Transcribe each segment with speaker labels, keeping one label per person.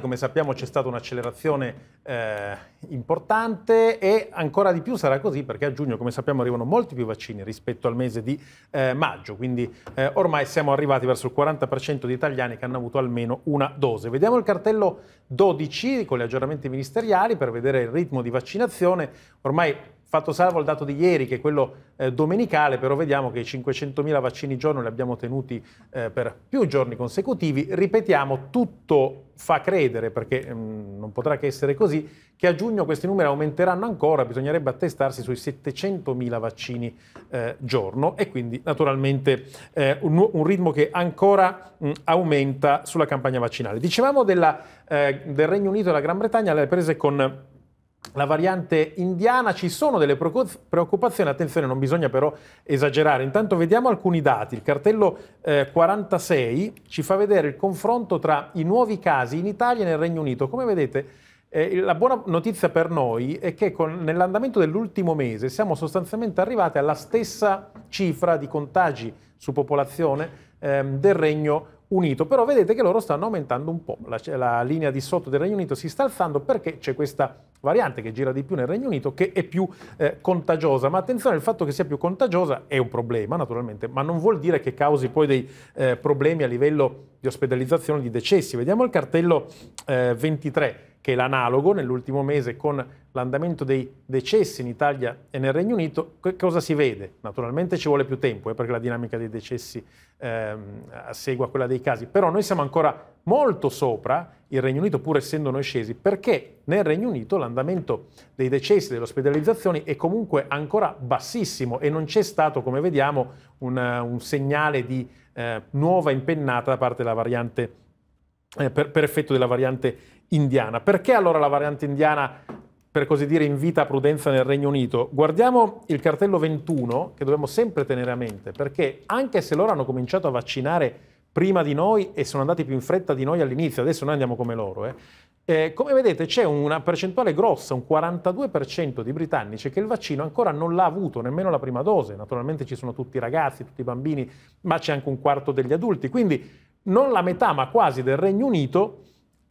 Speaker 1: Come sappiamo c'è stata un'accelerazione eh, importante e ancora di più sarà così perché a giugno, come sappiamo, arrivano molti più vaccini rispetto al mese di eh, maggio, quindi eh, ormai siamo arrivati verso il 40% di italiani che hanno avuto almeno una dose. Vediamo il cartello 12 con gli aggiornamenti ministeriali per vedere il ritmo di vaccinazione. Ormai fatto salvo il dato di ieri, che è quello eh, domenicale, però vediamo che i 500.000 vaccini giorno li abbiamo tenuti eh, per più giorni consecutivi. Ripetiamo, tutto fa credere, perché mh, mm, non potrà che essere così, che a giugno questi numeri aumenteranno ancora, bisognerebbe attestarsi sui 700.000 vaccini eh, giorno e quindi naturalmente eh, un, un, ritmo che ancora mh, mm, aumenta sulla campagna vaccinale. Dicevamo della, eh, del Regno Unito e della Gran Bretagna, le prese con la variante indiana, ci sono delle preoccupazioni, attenzione non bisogna però esagerare, intanto vediamo alcuni dati, il cartello eh, 46 ci fa vedere il confronto tra i nuovi casi in Italia e nel Regno Unito, come vedete eh, la buona notizia per noi è che nell'andamento dell'ultimo mese siamo sostanzialmente arrivati alla stessa cifra di contagi su popolazione ehm, del Regno Unito Unito, però vedete che loro stanno aumentando un po', la, la linea di sotto del Regno Unito si sta alzando perché c'è questa variante che gira di più nel Regno Unito che è più eh, contagiosa, ma attenzione, il fatto che sia più contagiosa è un problema naturalmente, ma non vuol dire che causi poi dei eh, problemi a livello di ospedalizzazione, di decessi. Vediamo il cartello eh, 23 che è l'analogo nell'ultimo mese con l'andamento dei decessi in Italia e nel Regno Unito, cosa si vede? Naturalmente ci vuole più tempo eh, perché la dinamica dei decessi ehm, segue a quella dei casi, però noi siamo ancora molto sopra il Regno Unito pur essendo noi scesi, perché nel Regno Unito l'andamento dei decessi, e delle ospedalizzazioni è comunque ancora bassissimo e non c'è stato, come vediamo, un, un segnale di eh, nuova impennata da parte della variante, eh, per, per effetto della variante indiana. Perché allora la variante indiana per così dire, invita a prudenza nel Regno Unito. Guardiamo il cartello 21 che dobbiamo sempre tenere a mente, perché anche se loro hanno cominciato a vaccinare prima di noi e sono andati più in fretta di noi all'inizio, adesso noi andiamo come loro, eh, eh, come vedete c'è una percentuale grossa, un 42% di britannici che il vaccino ancora non l'ha avuto, nemmeno la prima dose. Naturalmente ci sono tutti i ragazzi, tutti i bambini, ma c'è anche un quarto degli adulti. Quindi non la metà, ma quasi del Regno Unito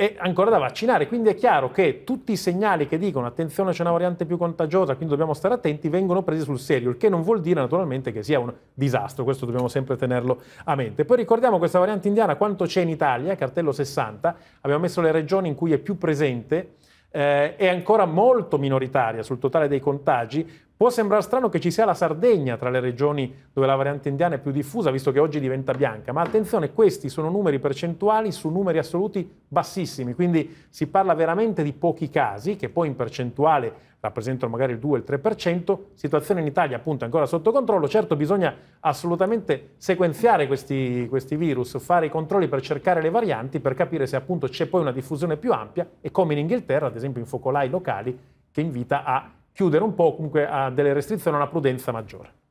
Speaker 1: e ancora da vaccinare. Quindi è chiaro che tutti i segnali che dicono attenzione c'è una variante più contagiosa, quindi dobbiamo stare attenti, vengono presi sul serio, il che non vuol dire naturalmente che sia un disastro, questo dobbiamo sempre tenerlo a mente. Poi ricordiamo questa variante indiana quanto c'è in Italia, cartello 60, abbiamo messo le regioni in cui è più presente. Eh, è ancora molto minoritaria sul totale dei contagi, Può sembrare strano che ci sia la Sardegna tra le regioni dove la variante indiana è più diffusa, visto che oggi diventa bianca, ma attenzione, questi sono numeri percentuali su numeri assoluti bassissimi, quindi si parla veramente di pochi casi, che poi in percentuale rappresentano magari il 2 il 3%, situazione in Italia appunto ancora sotto controllo, certo bisogna assolutamente sequenziare questi, questi virus, fare i controlli per cercare le varianti, per capire se appunto c'è poi una diffusione più ampia e come in Inghilterra, ad esempio in focolai locali, che invita a chiudere un po', comunque a delle restrizioni, a una prudenza maggiore.